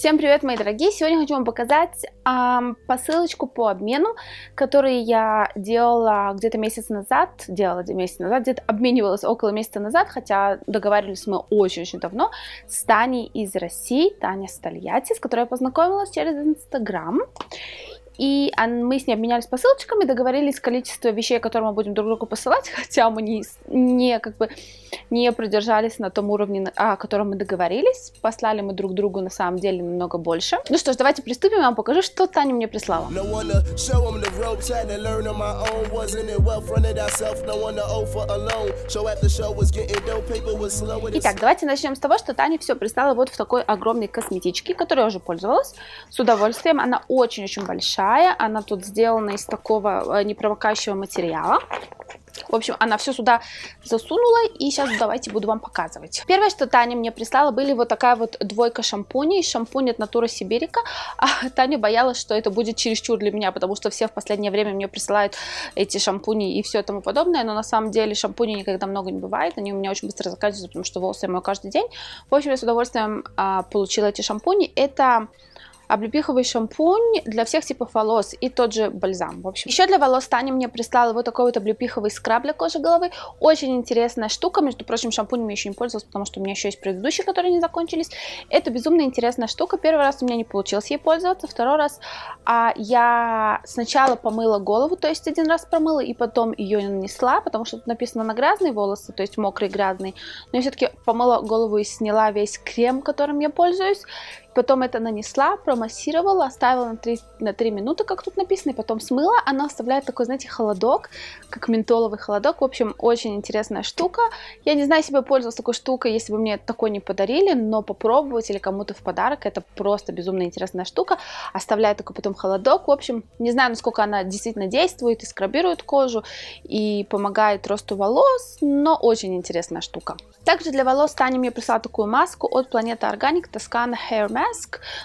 Всем привет, мои дорогие! Сегодня хочу вам показать эм, посылочку по обмену, которую я делала где-то месяц назад, делала где то месяц назад, где-то обменивалась около месяца назад, хотя договаривались мы очень-очень давно, с Таней из России, Таня Стальяти, с которой я познакомилась через Инстаграм. И мы с ней обменялись посылочками, договорились количество вещей, которые мы будем друг другу посылать, хотя мы не, не как бы не продержались на том уровне, о котором мы договорились. Послали мы друг другу на самом деле намного больше. Ну что ж, давайте приступим, я вам покажу, что Таня мне прислала. Итак, давайте начнем с того, что Таня все прислала вот в такой огромной косметичке, которой я уже пользовалась с удовольствием. Она очень-очень большая, она тут сделана из такого э, непромокающего материала. В общем, она все сюда засунула, и сейчас давайте буду вам показывать. Первое, что Таня мне прислала, были вот такая вот двойка шампуней. Шампунь от Натура Сибирика. А Таня боялась, что это будет чересчур для меня, потому что все в последнее время мне присылают эти шампуни и все тому подобное. Но на самом деле шампуней никогда много не бывает. Они у меня очень быстро заканчиваются, потому что волосы я мою каждый день. В общем, я с удовольствием а, получила эти шампуни. Это облепиховый шампунь для всех типов волос и тот же бальзам, в общем. Еще для волос Таня мне прислала вот такой вот облепиховый скраб для кожи головы. Очень интересная штука, между прочим, шампунь я еще не пользовалась, потому что у меня еще есть предыдущие, которые не закончились. Это безумно интересная штука. Первый раз у меня не получилось ей пользоваться, второй раз а, я сначала помыла голову, то есть один раз промыла, и потом ее нанесла, потому что тут написано на грязные волосы, то есть мокрые, грязные. Но я все-таки помыла голову и сняла весь крем, которым я пользуюсь потом это нанесла, промассировала, оставила на 3, на 3 минуты, как тут написано, и потом смыла. Она оставляет такой, знаете, холодок, как ментоловый холодок. В общем, очень интересная штука. Я не знаю, если бы пользовалась такой штукой, если бы мне такой не подарили, но попробовать или кому-то в подарок, это просто безумно интересная штука. Оставляет такой потом холодок. В общем, не знаю, насколько она действительно действует и скрабирует кожу, и помогает росту волос, но очень интересная штука. Также для волос Таня мне прислала такую маску от Планета Органик Toscana Hair Mask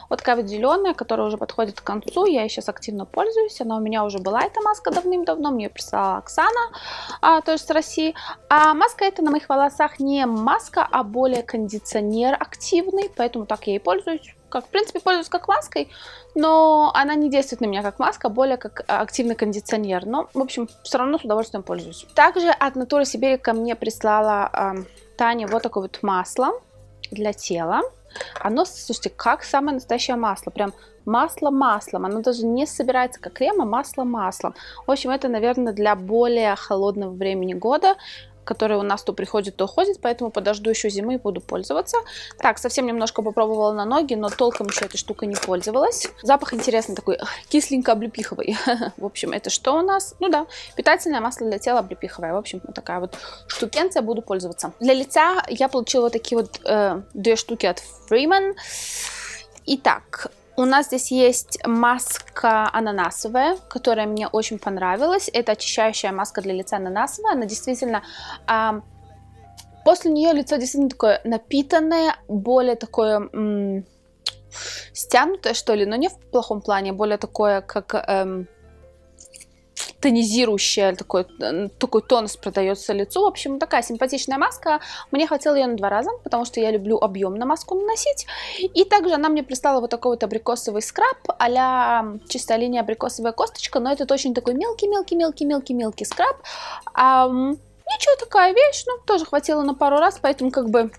вот от Кавы Зеленая, которая уже подходит к концу. Я ей сейчас активно пользуюсь. Она у меня уже была, эта маска давным-давно. Мне ее прислала Оксана, а, тоже с России. А маска это на моих волосах не маска, а более кондиционер активный. Поэтому так я и пользуюсь как, в принципе, пользуюсь как маской, но она не действует на меня как маска, а более как а, активный кондиционер. Но, в общем, все равно с удовольствием пользуюсь. Также от Натуры Сибири ко мне прислала э, Таня вот такое вот масло для тела. Оно, слушайте, как самое настоящее масло. Прям масло маслом. Оно даже не собирается как крем, а масло маслом. В общем, это, наверное, для более холодного времени года которые у нас то приходят, то уходят, поэтому подожду еще зимы и буду пользоваться. Так, совсем немножко попробовала на ноги, но толком еще этой штукой не пользовалась. Запах интересный такой, кисленько-облепиховый. В общем, это что у нас? Ну да, питательное масло для тела облепиховое. В общем, вот такая вот штукенция, буду пользоваться. Для лица я получила вот такие вот э, две штуки от Freeman. Итак, у нас здесь есть маска ананасовая, которая мне очень понравилась. Это очищающая маска для лица ананасовая. Она действительно... А, после нее лицо действительно такое напитанное, более такое... стянутое, что ли, но не в плохом плане, а более такое, как... Эм, тонизирующая, такой, такой тонус продается лицу. В общем, такая симпатичная маска. Мне хватило ее на два раза, потому что я люблю объем на маску наносить. И также она мне прислала вот такой вот абрикосовый скраб а чистая линия абрикосовая косточка, но это очень такой мелкий-мелкий-мелкий-мелкий-мелкий скраб. А, ничего, такая вещь, ну, тоже хватило на пару раз, поэтому как бы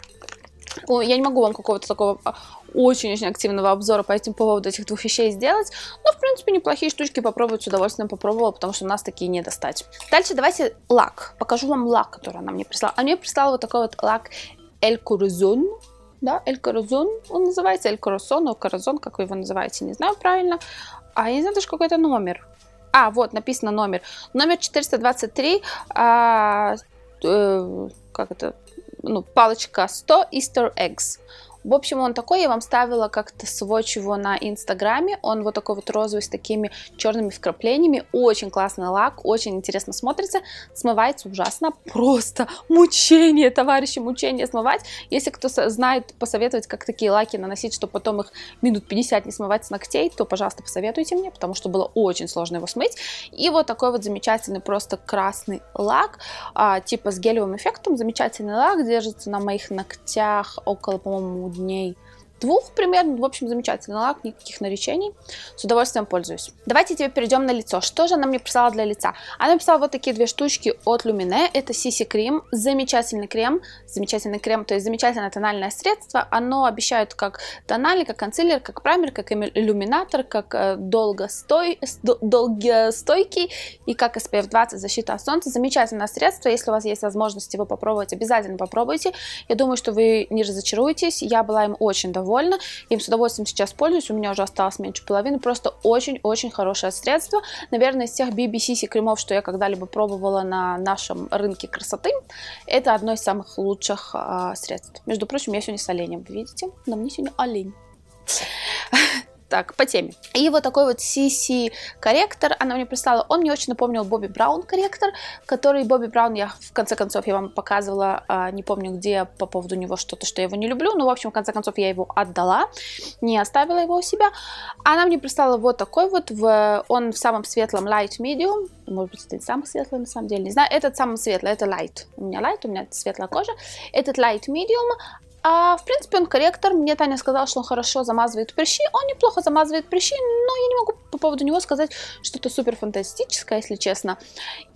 я не могу вам какого-то такого а, очень-очень активного обзора по этим поводу этих двух вещей сделать. Но, в принципе, неплохие штучки попробовать, с удовольствием попробовала, потому что у нас такие не достать. Дальше давайте лак. Покажу вам лак, который она мне прислала. Она мне прислала вот такой вот лак Эль Курзун да, Эль Каразон, он называется, Эль Карасон, но Каразон, как вы его называете, не знаю правильно, а я не знаю даже какой это номер, а, вот, написано номер, номер 423, а, э, как это, ну, палочка 100 Easter Eggs, в общем, он такой, я вам ставила как-то сводч его на инстаграме, он вот такой вот розовый с такими черными вкраплениями, очень классный лак, очень интересно смотрится, смывается ужасно, просто мучение, товарищи, мучение смывать. Если кто знает, посоветовать, как такие лаки наносить, чтобы потом их минут 50 не смывать с ногтей, то, пожалуйста, посоветуйте мне, потому что было очень сложно его смыть. И вот такой вот замечательный просто красный лак, а, типа с гелевым эффектом, замечательный лак, держится на моих ногтях около, по-моему, дней двух примерно. В общем, замечательный Лак, никаких наречений. С удовольствием пользуюсь. Давайте теперь перейдем на лицо. Что же она мне прислала для лица? Она написала вот такие две штучки от Lumine. Это Сиси крем. Замечательный крем. Замечательный крем, то есть замечательное тональное средство. Оно обещает как тонали, как консилер, как праймер, как иллюминатор, как э, долгостой, долгостойкий и как SPF 20 защита от солнца. Замечательное средство. Если у вас есть возможность его попробовать, обязательно попробуйте. Я думаю, что вы не разочаруетесь. Я была им очень довольна довольна. Им с удовольствием сейчас пользуюсь. У меня уже осталось меньше половины. Просто очень-очень хорошее средство. Наверное, из всех BBCC кремов, что я когда-либо пробовала на нашем рынке красоты, это одно из самых лучших э, средств. Между прочим, я сегодня с оленем. Вы видите? На мне сегодня олень так, по теме. И вот такой вот CC корректор, она мне прислала, он мне очень напомнил Бобби Браун корректор, который Бобби Браун, я в конце концов, я вам показывала, а, не помню где, по поводу него что-то, что я его не люблю, но в общем, в конце концов, я его отдала, не оставила его у себя. Она мне прислала вот такой вот, в, он в самом светлом light medium, может быть, это не самый светлый, на самом деле, не знаю, этот самый светлый, это light, у меня light, у меня светлая кожа, этот light medium, а, в принципе, он корректор. Мне Таня сказала, что он хорошо замазывает прыщи. Он неплохо замазывает прыщи, но я не могу по поводу него сказать что-то супер фантастическое, если честно.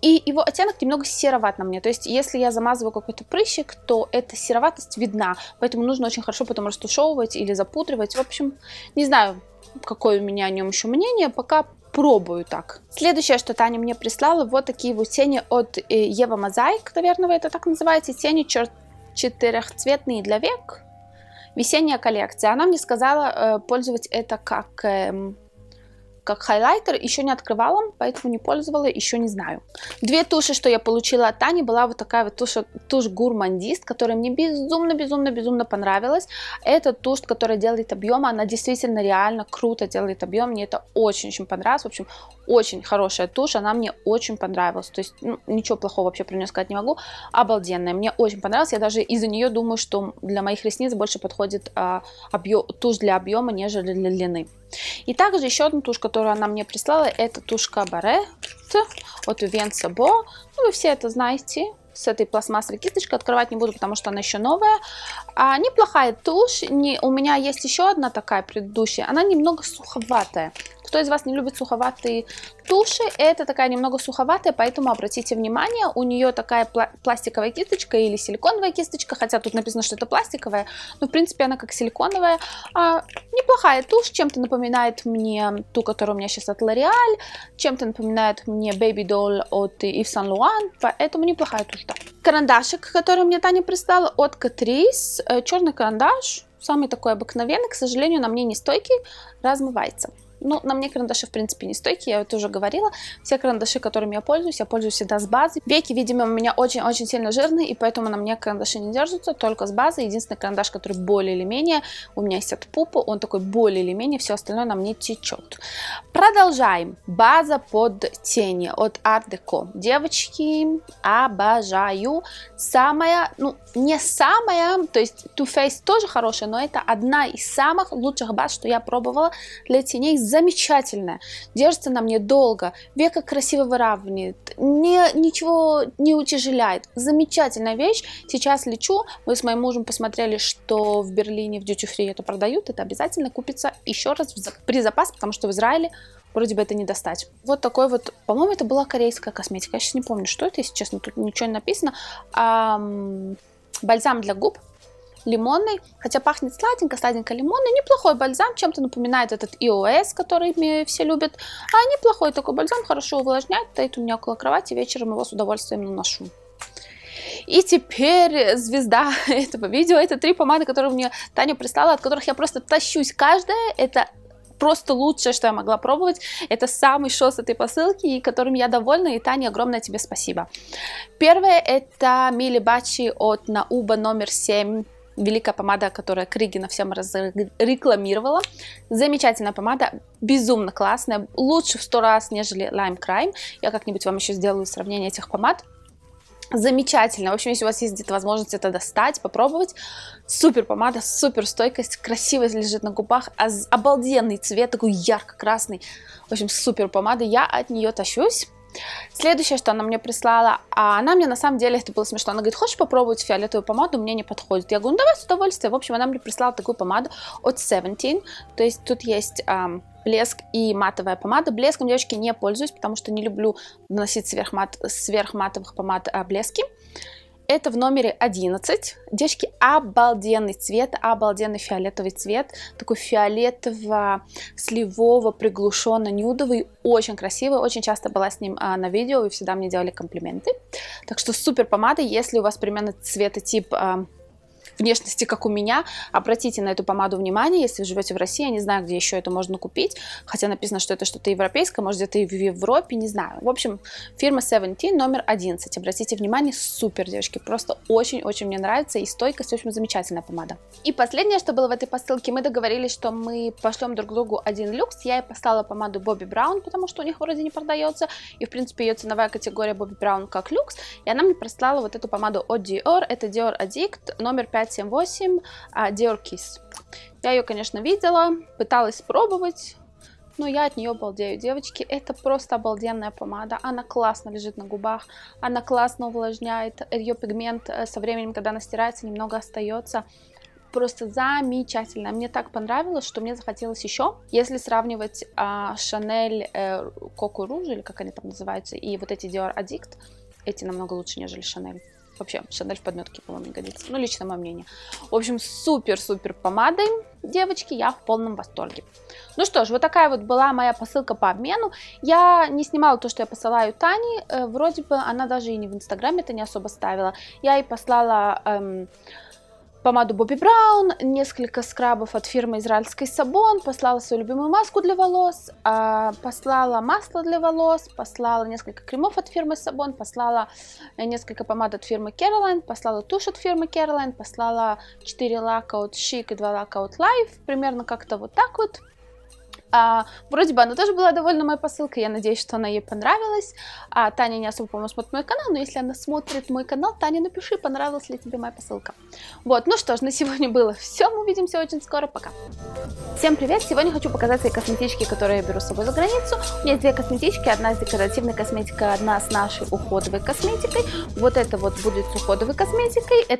И его оттенок немного сероват на мне. То есть, если я замазываю какой-то прыщик, то эта сероватость видна. Поэтому нужно очень хорошо потом растушевывать или запудривать. В общем, не знаю, какое у меня о нем еще мнение. Пока пробую так. Следующее, что Таня мне прислала, вот такие вот тени от э, Ева Мозаик, наверное, это так называется, тени черт четырехцветный для век, весенняя коллекция. Она мне сказала э, пользовать это как э, как хайлайтер еще не открывала, поэтому не пользовала, еще не знаю. Две туши, что я получила от Тани, была вот такая вот туша, тушь гурмандист, которая мне безумно-безумно-безумно понравилась. Это тушь, которая делает объем, она действительно реально круто делает объем, мне это очень-очень понравилось, в общем, очень хорошая тушь, она мне очень понравилась, то есть ну, ничего плохого вообще про нее сказать не могу, обалденная, мне очень понравилась, я даже из-за нее думаю, что для моих ресниц больше подходит а, объем, тушь для объема, нежели для длины. И также еще одна тушь, которую она мне прислала, это тушка Барет от Венса Бо. Ну, вы все это знаете, с этой пластмассовой кисточкой, открывать не буду, потому что она еще новая. А, неплохая тушь, не, у меня есть еще одна такая предыдущая, она немного суховатая, кто из вас не любит суховатые туши? Это такая немного суховатая, поэтому обратите внимание, у нее такая пла пластиковая кисточка или силиконовая кисточка, хотя тут написано, что это пластиковая, но в принципе она как силиконовая. А, неплохая тушь, чем-то напоминает мне ту, которая у меня сейчас от L'Oreal, чем-то напоминает мне Baby Doll от Yves Saint Laurent, поэтому неплохая тушь, да. Карандашик, который мне Таня прислала от Catrice, э, черный карандаш, самый такой обыкновенный, к сожалению, на мне не стойкий, размывается. Ну, на мне карандаши, в принципе, не стойкие, я вот уже говорила. Все карандаши, которыми я пользуюсь, я пользуюсь всегда с базы. Веки, видимо, у меня очень-очень сильно жирные, и поэтому на мне карандаши не держатся, только с базы. Единственный карандаш, который более или менее, у меня есть от пупа, он такой более или менее, все остальное на мне течет. Продолжаем. База под тени от Art Deco. Девочки, обожаю. Самая, ну, не самая, то есть Too Faced тоже хорошая, но это одна из самых лучших баз, что я пробовала для теней замечательная, держится на мне долго, века красиво выравнивает, не, ничего не утяжеляет. Замечательная вещь. Сейчас лечу, мы с моим мужем посмотрели, что в Берлине в Duty Free это продают, это обязательно купится еще раз при запас, потому что в Израиле вроде бы это не достать. Вот такой вот, по-моему, это была корейская косметика, я сейчас не помню, что это, если честно, тут ничего не написано. А, бальзам для губ лимонный, хотя пахнет сладенько, сладенько лимонный, неплохой бальзам, чем-то напоминает этот iOS, который все любят, а неплохой такой бальзам, хорошо увлажняет, стоит у меня около кровати, вечером его с удовольствием наношу. И теперь звезда этого видео, это три помады, которые мне Таня прислала, от которых я просто тащусь. Каждая это просто лучшее, что я могла пробовать. Это самый шел с этой посылки, и которым я довольна. И, Таня, огромное тебе спасибо. Первое – это мили бачи от Науба номер 7 великая помада, которая Крыгина всем рекламировала. Замечательная помада, безумно классная, лучше в сто раз, нежели Lime Crime. Я как-нибудь вам еще сделаю сравнение этих помад. Замечательно. В общем, если у вас есть где-то возможность это достать, попробовать. Супер помада, супер стойкость, красиво лежит на губах, обалденный цвет, такой ярко-красный. В общем, супер помада. Я от нее тащусь. Следующее, что она мне прислала, а она мне на самом деле, это было смешно, она говорит, хочешь попробовать фиолетовую помаду, мне не подходит. Я говорю, ну давай с удовольствием. В общем, она мне прислала такую помаду от Seventeen, то есть тут есть... Эм, блеск и матовая помада. Блеском, девочки, не пользуюсь, потому что не люблю наносить сверхмат, сверхматовых помад а, блески. Это в номере 11. Девочки, обалденный цвет, обалденный фиолетовый цвет. Такой фиолетово-сливово, приглушенно-нюдовый. Очень красивый. Очень часто была с ним а, на видео и всегда мне делали комплименты. Так что супер помада, если у вас примерно цвет и тип... А, внешности, как у меня. Обратите на эту помаду внимание, если вы живете в России, я не знаю, где еще это можно купить, хотя написано, что это что-то европейское, может где-то и в Европе, не знаю. В общем, фирма Seventeen номер 11, обратите внимание, супер, девочки, просто очень-очень мне нравится и стойкость, в общем, замечательная помада. И последнее, что было в этой посылке, мы договорились, что мы пошлем друг другу один люкс, я ей послала помаду Бобби Brown, потому что у них вроде не продается, и, в принципе, ее ценовая категория Бобби Brown как люкс, и она мне прислала вот эту помаду от Dior, это Dior Addict номер 5 578 а, Dior Kiss. Я ее, конечно, видела, пыталась пробовать, но я от нее балдею. Девочки, это просто обалденная помада. Она классно лежит на губах, она классно увлажняет. Ее пигмент э, со временем, когда она стирается, немного остается просто замечательно. Мне так понравилось, что мне захотелось еще. Если сравнивать Шанель Коку Руж, или как они там называются, и вот эти Dior Addict, эти намного лучше, нежели Шанель. Вообще, Шанель в подметке, по-моему, не годится. Ну, лично мое мнение. В общем, супер-супер помады, девочки, я в полном восторге. Ну что ж, вот такая вот была моя посылка по обмену. Я не снимала то, что я посылаю Тане. Э, вроде бы она даже и не в Инстаграме это не особо ставила. Я ей послала... Эм, помаду Бобби Браун, несколько скрабов от фирмы Израильской Сабон, послала свою любимую маску для волос, а, послала масло для волос, послала несколько кремов от фирмы Сабон, послала э, несколько помад от фирмы Caroline, послала тушь от фирмы Caroline, послала 4 лака от Chic и 2 лака от Life, примерно как-то вот так вот. А, вроде бы она тоже была довольна моей посылкой, я надеюсь, что она ей понравилась. А, Таня не особо, по-моему, смотрит мой канал, но если она смотрит мой канал, Таня, напиши, понравилась ли тебе моя посылка. Вот, ну что ж, на сегодня было все, мы увидимся очень скоро, пока. Всем привет, сегодня хочу показать свои косметички, которые я беру с собой за границу. У меня есть две косметички, одна с декоративной косметикой, одна с нашей уходовой косметикой. Вот это вот будет с уходовой косметикой, это